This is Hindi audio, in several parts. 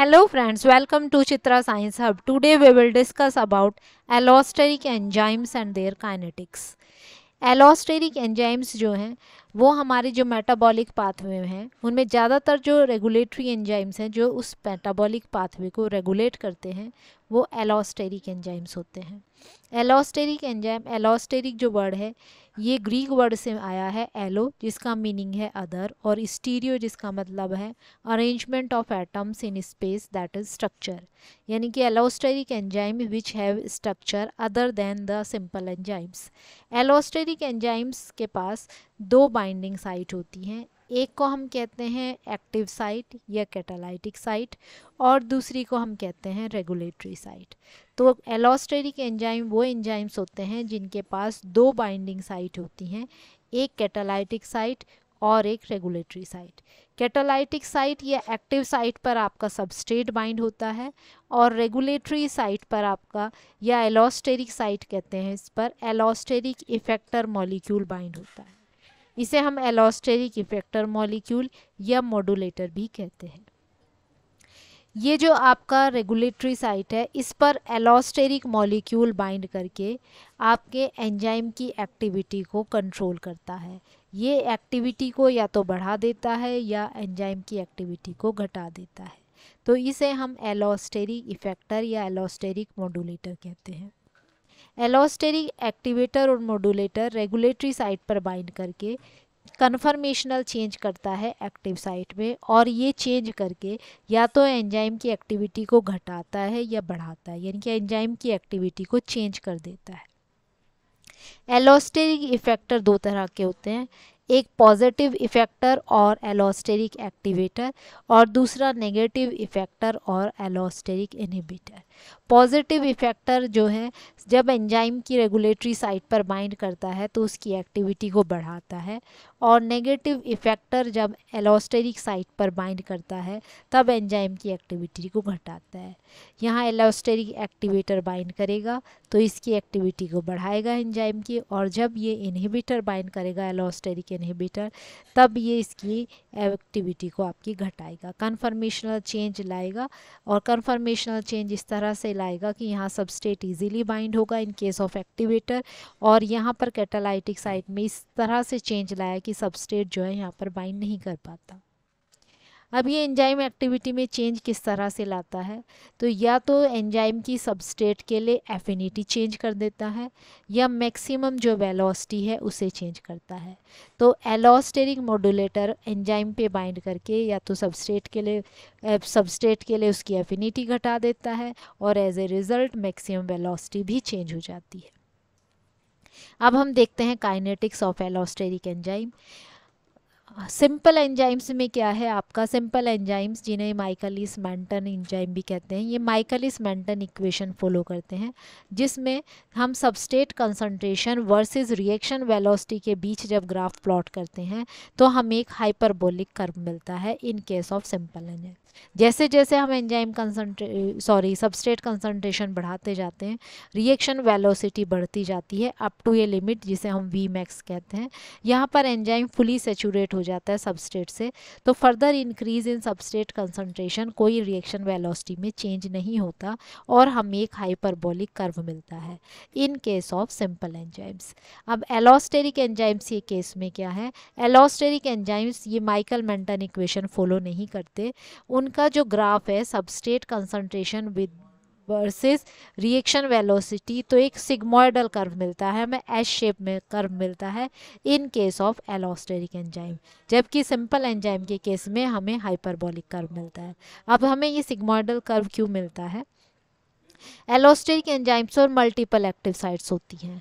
hello friends welcome to Chitra science hub today we will discuss about allosteric enzymes and their kinetics allosteric enzymes जो हैं वो हमारे जो मेटाबॉलिक पाथवे हैं उनमें ज़्यादातर जो रेगुलेटरी एंजाइम्स हैं जो उस मेटाबॉलिक पाथवे को रेगुलेट करते हैं वो एलोस्टेरिक एंजाइम्स होते हैं एलोस्टेरिक एंजाइम एलोस्टेरिक जो वर्ड है ये ग्रीक वर्ड से आया है एलो जिसका मीनिंग है अदर और स्टीरियो जिसका मतलब है arrangement of atoms in space that is structure यानी कि allosteric enzyme which have structure other than the simple enzymes allosteric enzymes के पास दो बाइंडिंग साइट होती हैं एक को हम कहते हैं एक्टिव साइट या कैटालाइटिक साइट और दूसरी को हम कहते हैं रेगुलेटरी साइट तो एलोस्टेरिक एंजाइम वो एंजाइम्स होते हैं जिनके पास दो बाइंडिंग साइट होती हैं एक कैटालाइटिक साइट और एक रेगुलेटरी साइट कैटालाइटिक साइट या एक्टिव साइट पर आपका सबस्ट्रेट बाइंड होता है और रेगुलेटरी साइट पर आपका या एलोस्टेरिक साइट कहते हैं इस पर एलोस्टेरिक इफेक्टर मॉलिक्यूल बाइंड होता है इसे हम एलोस्टेरिक इफेक्टर मॉलिक्यूल या मॉडुलेटर भी कहते हैं ये जो आपका रेगुलेटरी साइट है इस पर एलोस्टेरिक मॉलिक्यूल बाइंड करके आपके एंजाइम की एक्टिविटी को कंट्रोल करता है ये एक्टिविटी को या तो बढ़ा देता है या एंजाइम की एक्टिविटी को घटा देता है तो इसे हम एलोस्टेरिक इफेक्टर या एलोस्टेरिक मॉडुलेटर कहते हैं एलोस्टेरिक एक्टिवेटर और मोडुलेटर रेगुलेटरी साइट पर बाइंड करके कन्फर्मेशनल चेंज करता है एक्टिव साइट में और ये चेंज करके या तो एंजाइम की एक्टिविटी को घटाता है या बढ़ाता है यानी कि एंजाइम की एक्टिविटी को चेंज कर देता है एलोस्टेरिक इफेक्टर दो तरह के होते हैं एक पॉजिटिव इफेक्टर और एलोस्टेरिक एक्टिवेटर और दूसरा नेगेटिव इफेक्टर और एलोस्टेरिक इनहिबिटर पॉजिटिव इफेक्टर जो है जब एंजाइम की रेगुलेटरी साइट पर बाइंड करता है तो उसकी एक्टिविटी को बढ़ाता है और नेगेटिव इफेक्टर जब एलोस्टेरिक साइट पर बाइंड करता है तब एंजाइम की एक्टिविटी को घटाता है यहाँ एलोस्टेरिक एक्टिवेटर बाइंड करेगा तो इसकी एक्टिविटी को बढ़ाएगा एंजाइम की और जब ये इनहिबिटर बाइंड करेगा एलोस्टेरिक इनहिबिटर तब ये इसकी एक्टिविटी को आपकी घटाएगा कन्फर्मेशनल चेंज लाएगा और कन्फर्मेशनल चेंज इस तरह से कहलाएगा कि यहाँ सबस्टेट इजीली बाइंड होगा इन केस ऑफ एक्टिवेटर और यहाँ पर कैटालाइटिक साइट में इस तरह से चेंज लाया कि सबस्टेट जो है यहाँ पर बाइंड नहीं कर पाता अब ये एंजाइम एक्टिविटी में चेंज किस तरह से लाता है तो या तो एंजाइम की सबस्टेट के लिए एफिनिटी चेंज कर देता है या मैक्सिमम जो वेलोसिटी है उसे चेंज करता है तो एलोस्टेरिक मॉड्यूलेटर एंजाइम पे बाइंड करके या तो सबस्टेट के लिए सबस्टेट के लिए उसकी एफिनिटी घटा देता है और as a result maximum velocity भी चेंज हो जाती है अब हम देखते हैं kinetics of allosteric enzyme simple enzymes में क्या है आपका सिंपल एंजाइम्स जिन्हें माइकलिस मैंटन एंजाइम भी कहते हैं ये माइकलिस मैंटन इक्वेशन फॉलो करते हैं जिसमें हम substrate concentration versus reaction velocity के बीच जब ग्राफ प्लॉट करते हैं तो हमें एक हाइपरबोलिक कर्व मिलता है in case of simple enzyme जैसे जैसे हम enzyme concentration sorry substrate concentration बढ़ाते जाते हैं रिएक्शन वेलोसिटी बढ़ती जाती है अप टू ए लिमिट जिसे हम वी मैक्स कहते हैं यहाँ पर एंजाइम फुली सेचूरेट हो जाता है सबस्ट्रेट से तो further increase in substrate concentration कोई रिएक्शन वेलोसिटी में चेंज नहीं होता और हमें एक हाइपरबोलिक कर्व मिलता है in case of simple enzymes अब एलोस्टेरिक एंजाइम्स ये केस में क्या है एलोस्टेरिक एंजाइम्स ये माइकल मेंटन इक्वेशन फॉलो नहीं करते उन उनका जो ग्राफ है substrate concentration with versus reaction velocity तो एक सिग्मोइडल कर्व मिलता है हमें एस शेप में कर्व मिलता है in case of allosteric enzyme जबकि सिंपल एंजाइम के केस में हमें हाइपरबॉलिक कर्व मिलता है अब हमें ये सिग्मोइडल कर्व क्यों मिलता है एलोस्टेरिक एंजाइम्स और मल्टीपल एक्टिव साइट्स होती हैं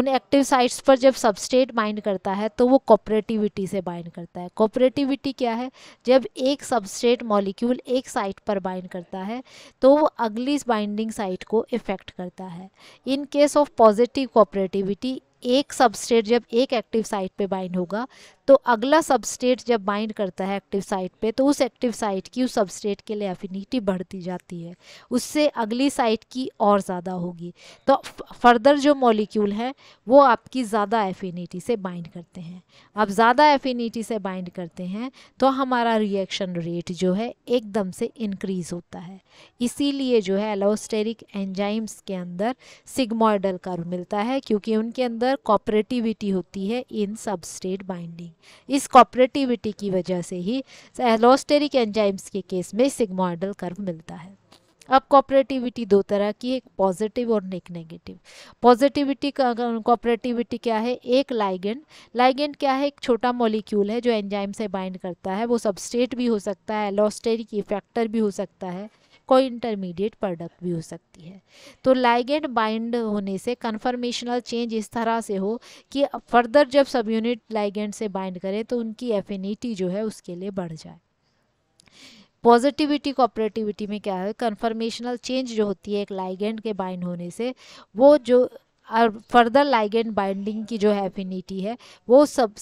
उन एक्टिव साइट्स पर जब सबस्टेट बाइंड करता है तो वो कॉपरेटिविटी से बाइंड करता है कॉपरेटिविटी क्या है जब एक सबस्टेट मॉलिक्यूल एक साइट पर बाइंड करता है तो वो अगली बाइंडिंग साइट को इफ़ेक्ट करता है in case of positive cooperativity एक सबस्टेट जब एक एक्टिव साइट पे बाइंड होगा तो अगला सबस्टेट जब बाइंड करता है एक्टिव साइट पे तो उस एक्टिव साइट की उस सबस्टेट के लिए एफिनिटी बढ़ती जाती है उससे अगली साइट की और ज़्यादा होगी तो फर्दर जो मॉलिक्यूल है वो आपकी ज़्यादा एफिनिटी से बाइंड करते हैं आप ज़्यादा एफिनिटी से बाइंड करते हैं तो हमारा रिएक्शन रेट जो है एकदम से इनक्रीज़ होता है इसीलिए जो है एलोस्टेरिक एंजाइम्स के अंदर सिग्मॉइडल कर्व मिलता है क्योंकि उनके अंदर अंदर कॉपरेटिविटी होती है इन सबस्टेट बाइंडिंग इस कॉपरेटिविटी की वजह से ही एलोस्टेरिक एंजाइम्स के केस में सिग्मोइडल कर्व मिलता है अब कॉपरेटिविटी दो तरह की एक पॉजिटिव और एक नेगेटिव पॉजिटिविटी का कॉपरेटिविटी क्या है एक लाइगेंड लाइगेंड क्या है एक छोटा मॉलिक्यूल है जो एंजाइम से बाइंड करता है वो सबस्टेट भी हो सकता है एलोस्टेरिक इफेक्टर भी हो सकता है कोई इंटरमीडिएट प्रोडक्ट भी हो सकती है तो लाइगेंड बाइंड होने से कन्फर्मेशनल चेंज इस तरह से हो कि फर्दर जब सब यूनिट लाइगेंड से बाइंड करें तो उनकी एफिनिटी जो है उसके लिए बढ़ जाए पॉजिटिविटी कोऑपरेटिविटी में क्या है कन्फर्मेशनल चेंज जो होती है एक लाइगेंड के बाइंड होने से वो जो और फर्दर लाइगेंड बाइंडिंग की जो एफिनिटी है वो सब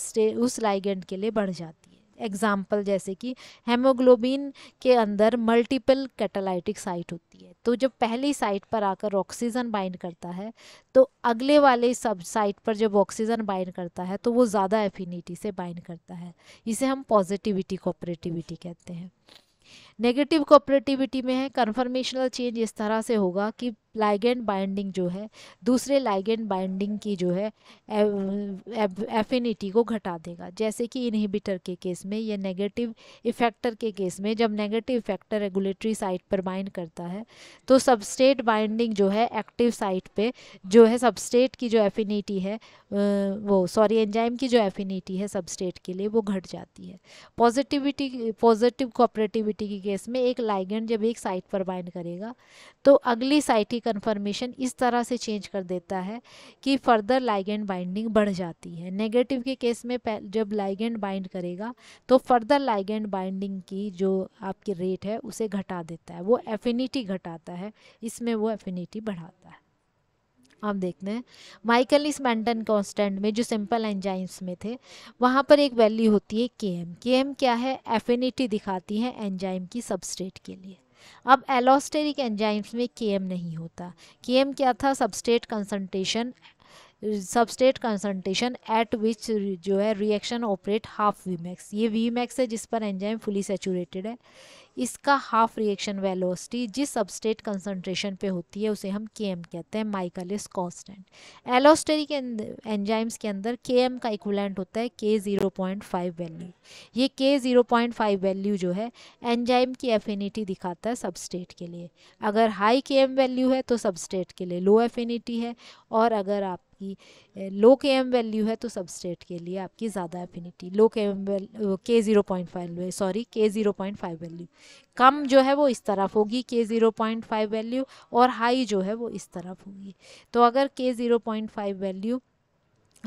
उस लाइगेंड के लिए बढ़ जाती है एग्जाम्पल जैसे कि हेमोग्लोबिन के अंदर मल्टीपल कैटालाइटिक साइट होती है तो जब पहली साइट पर आकर ऑक्सीजन बाइंड करता है तो अगले वाले सब साइट पर जब ऑक्सीजन बाइंड करता है तो वो ज़्यादा एफिनिटी से बाइंड करता है इसे हम पॉजिटिविटी कोऑपरेटिविटी कहते हैं नेगेटिव कॉपरेटिविटी में है कन्फर्मेशनल चेंज इस तरह से होगा कि लाइगेंड बाइंडिंग जो है दूसरे लाइगेंड बाइंडिंग की जो है एफिनिटी को घटा देगा जैसे कि इनहिबिटर के केस में या नेगेटिव इफेक्टर के केस में जब नेगेटिव इफेक्टर रेगुलेटरी साइट पर बाइंड करता है तो सबस्टेट बाइंडिंग जो है एक्टिव साइट पे जो है सबस्टेट की जो एफिनिटी है वो सॉरी एंजाइम की जो एफिनिटी है सबस्टेट के लिए वो घट जाती है पॉजिटिविटी पॉजिटिव कॉपरेटिविटी की केस में एक लाइगेंड जब एक साइट पर बाइंड करेगा तो अगली साइट की कन्फर्मेशन इस तरह से चेंज कर देता है कि फर्दर लाइगेंड बाइंडिंग बढ़ जाती है नेगेटिव के केस में जब लाइगेंड बाइंड करेगा तो फर्दर लाइगेंड बाइंडिंग की जो आपकी रेट है उसे घटा देता है वो एफिनिटी घटाता है इसमें वो एफिनिटी बढ़ाता है आप देखते हैं माइकलिस मैंटन कांस्टेंट में जो सिंपल एंजाइम्स में थे वहाँ पर एक वैल्यू होती है के एम के एम क्या है एफिनिटी दिखाती है एंजाइम की सबस्ट्रेट के लिए अब एलोस्टेरिक एंजाइम्स में के एम नहीं होता के एम क्या था substrate concentration substrate concentration at which जो है reaction operate half V max ये वी मैक्स है जिस पर एंजाइम फुली सेचूरेटेड है इसका हाफ रिएक्शन वेलोसिटी जिस सबस्टेट कंसनट्रेशन पे होती है उसे हम के एम कहते हैं माइकलिस कॉन्स्टेंट एलोस्टेरिक एंजाइम्स के अंदर के एम का इक्वलेंट होता है K zero point five value ये के ज़ीरो पॉइंट फाइव वैल्यू जो है एंजाइम की एफिनिटी दिखाता है सबस्टेट के लिए अगर हाई के एम वैल्यू है तो सबस्टेट के लिए लो एफिनिटी है और अगर आपकी लो के एम वैल्यू है तो स्टेट के लिए आपकी ज़्यादा affinity low K M value K zero point five sorry K zero point five value कम जो है वो इस तरफ होगी K zero point five value और हाई जो है वो इस तरफ होगी तो अगर K zero point five value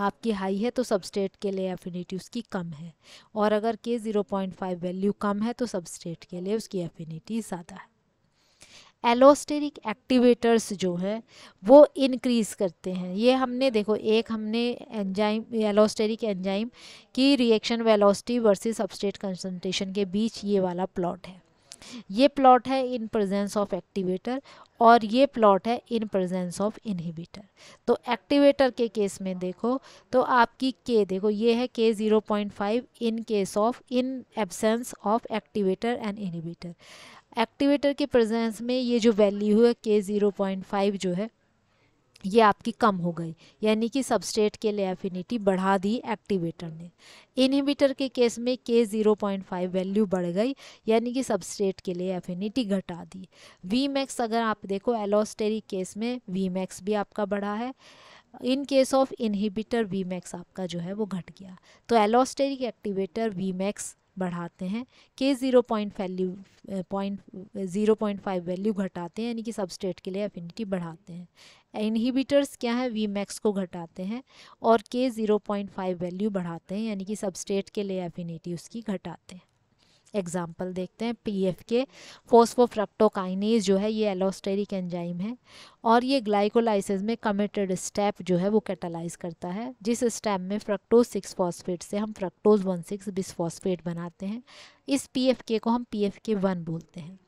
आपकी हाई है तो स्टेट के लिए एफिनिटी उसकी कम है और अगर K zero point five value कम है तो स्टेट के लिए उसकी एफिनिटी ज़्यादा है एलोस्टेरिक एक्टिवेटर्स जो है वो इनक्रीज़ करते हैं ये हमने देखो एक हमने एंजाइम एलोस्टेरिक एंजाइम की reaction velocity versus substrate concentration के बीच ये वाला प्लॉट है ये प्लॉट है इन प्रेजेंस ऑफ एक्टिवेटर और ये प्लॉट है इन प्रेजेंस ऑफ इनहिबिटर तो एक्टिवेटर के केस में देखो तो आपकी के देखो ये है K zero point five in case of in absence of activator and inhibitor activator के प्रेजेंस में ये जो वैल्यू है के ज़ीरो पॉइंट फाइव जो है ये आपकी कम हो गई यानी कि सबस्टेट के लिए एफिनिटी बढ़ा दी एक्टिवेटर ने इनहिबिटर के केस में K zero point five value बढ़ गई यानी कि सबस्टेट के लिए एफिनिटी घटा दी वी मैक्स अगर आप देखो एलोस्टेरिक केस में वी मैक्स भी आपका बढ़ा है in case of inhibitor V max आपका जो है वो घट गया तो एलोस्टेरिक एक्टिवेटर वी मैक्स बढ़ाते हैं K zero point value point zero point five value घटाते हैं यानी कि सबस्टेट के लिए एफिनिटी बढ़ाते हैं इनहिबिटर्स क्या है वी मैक्स को घटाते हैं और के ज़ीरो पॉइंट फाइव वैल्यू बढ़ाते हैं यानी कि सबस्टेट के लिए एफिनिटी उसकी घटाते हैं एग्जाम्पल देखते हैं पी एफ के फोस्फोफ्रक्टोकाइनेज जो है ये एलोस्टेरिक एंजाइम है और ये ग्लाइकोलाइसिस में कमिटेड स्टेप जो है वो कैटालाइज करता है जिस स्टेप में फ्रक्टोज सिक्स फॉस्फेट से हम फ्रक्टोज वन सिक्स बिसफॉस्फेट बनाते हैं इस पी एफ के को हम पी एफ के वन बोलते हैं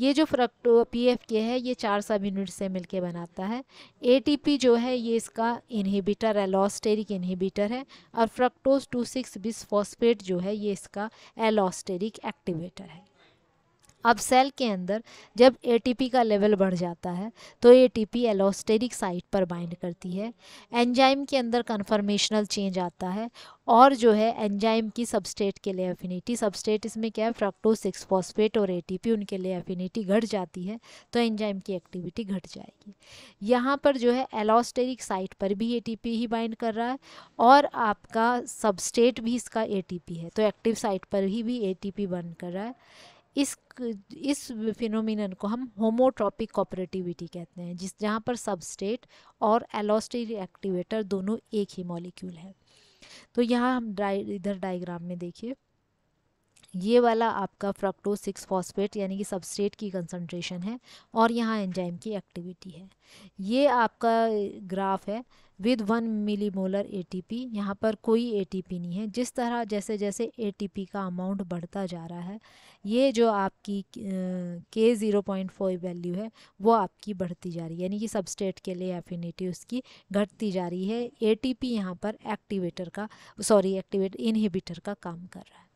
ये जो फ्रक्टो पी एफ़ के है ये चार सब यूनिट से मिलके बनाता है ए टी पी जो है ये इसका इनहिबिटर एलोस्टेरिक इनहिबिटर है और fructose two six bis phosphate जो है ये इसका एलोस्टेरिक एक्टिवेटर है अब सेल के अंदर जब एटीपी का लेवल बढ़ जाता है तो एटीपी एलोस्टेरिक साइट पर बाइंड करती है एंजाइम के अंदर कन्फर्मेशनल चेंज आता है और जो है एंजाइम की सबस्टेट के लिए एफिनिटी सबस्टेट इसमें क्या है फ्रक्टो सिक्स फॉस्फेट और एटीपी उनके लिए एफिनिटी घट जाती है तो एंजाइम की एक्टिविटी घट जाएगी यहाँ पर जो है एलोस्टेरिक साइट पर भी ए ही बाइंड कर रहा है और आपका सबस्टेट भी इसका ए है तो एक्टिव साइट पर ही भी ए बन कर रहा है इस इस फिनोमिनन को हम होमोट्रॉपिक कॉपरेटिविटी कहते हैं जिस जहाँ पर सबस्टेट और एलोस्टिल एक्टिवेटर दोनों एक ही मॉलिक्यूल है तो यहाँ हम डाइ इधर डायग्राम में देखिए ये वाला आपका फ्रक्टो सिक्स फॉस्फेट यानी कि सबस्ट्रेट की कंसनट्रेशन है और यहाँ एंजाइम की एक्टिविटी है ये आपका ग्राफ है विद वन मिलीमोलर एटीपी यहाँ पर कोई एटीपी नहीं है जिस तरह जैसे जैसे एटीपी का अमाउंट बढ़ता जा रहा है ये जो आपकी के ज़ीरो पॉइंट फोर वैल्यू है वो आपकी बढ़ती जा रही है यानी कि सबस्टेट के लिए एफिनिटी उसकी घटती जा रही है एटीपी यहाँ पर एक्टिवेटर का सॉरी एक्टिवेट इनहिबिटर का काम कर रहा है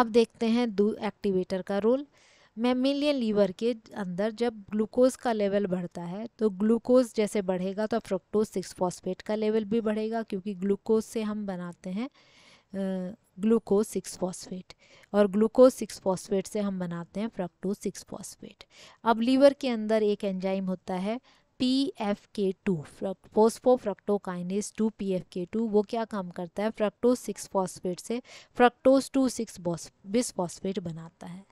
अब देखते हैं दो एक्टिवेटर का रोल मेमिलियन लीवर के अंदर जब ग्लूकोज का लेवल बढ़ता है तो ग्लूकोज जैसे बढ़ेगा तो फ्रक्टोज सिक्स फॉस्फेट का लेवल भी बढ़ेगा क्योंकि ग्लूकोज से हम बनाते हैं ग्लूकोज सिक्स फॉस्फेट और ग्लूकोज सिक्स फॉस्फेट से हम बनाते हैं फ्रक्टोज सिक्स फॉस्फेट अब लीवर के अंदर एक एंजाइम होता है P F K two two P F K two वो क्या काम करता है फ्रक्टोज सिक्स फॉस्फेट से fructose two six bis phosphate बनाता है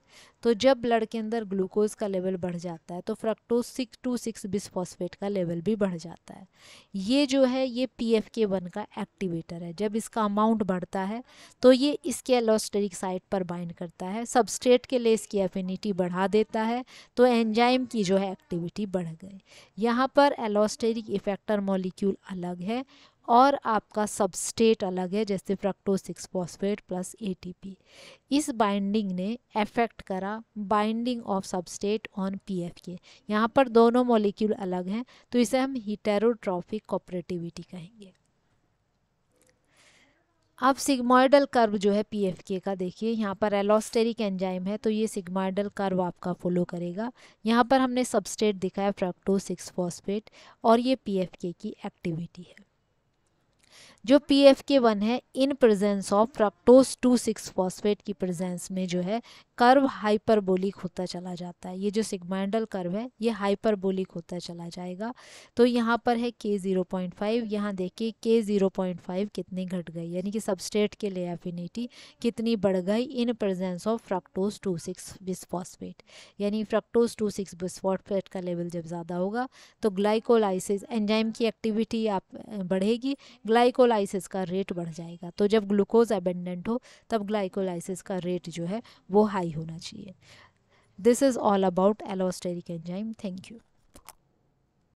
तो जब ब्लड के अंदर ग्लूकोज का लेवल बढ़ जाता है तो fructose six two six bisphosphate का लेवल भी बढ़ जाता है ये जो है ये पी एफ के वन का एक्टिवेटर है जब इसका अमाउंट बढ़ता है तो ये इसके एलोस्टेरिक साइट पर बाइंड करता है सबस्ट्रेट के लिए इसकी एफिनिटी बढ़ा देता है तो एंजाइम की जो है एक्टिविटी बढ़ गई यहाँ पर एलोस्टेरिक इफेक्टर मॉलिक्यूल अलग है और आपका सबस्टेट अलग है जैसे fructo six phosphate plus ATP इस बाइंडिंग ने अफेक्ट करा binding of substrate on PFK यहाँ पर दोनों मॉलिक्यूल अलग हैं तो इसे हम हीटेरोट्रॉफिक कॉपरेटिविटी कहेंगे अब सिग्माइडल कर्व जो है पीएफके का देखिए यहाँ पर एलोस्टेरिक एंजाइम है तो ये सिग्मॉइडल कर्व आपका फॉलो करेगा यहाँ पर हमने सबस्टेट दिखाया फ्रक्टो सिक्स फॉस्फेट और ये पीएफके की एक्टिविटी है जो पी एफ के वन है in presence of fructose two six phosphate की प्रेजेंस में जो है कर्व हाइपरबोलिक होता चला जाता है ये जो सिग्माइंडल कर्व है ये हाइपरबोलिक होता चला जाएगा तो यहाँ पर है के ज़ीरो पॉइंट फाइव यहाँ देखिए के ज़ीरो पॉइंट फाइव कितनी घट गई यानी कि सबस्टेट के लिए एफिनिटी कितनी बढ़ गई in presence of fructose two six bisphosphate यानी फ्रक्टोज टू सिक्स बिस्फॉस्फेट का लेवल जब ज़्यादा होगा तो ग्लाइकोलाइसिस एंजाइम की एक्टिविटी आप बढ़ेगी ग्लाइकोलाइसिस का रेट बढ़ जाएगा तो जब ग्लूकोज एबेंडेंट हो तब ग्लाइकोलाइसिस का रेट जो है वो हाई होना चाहिए this is all about allosteric enzyme thank you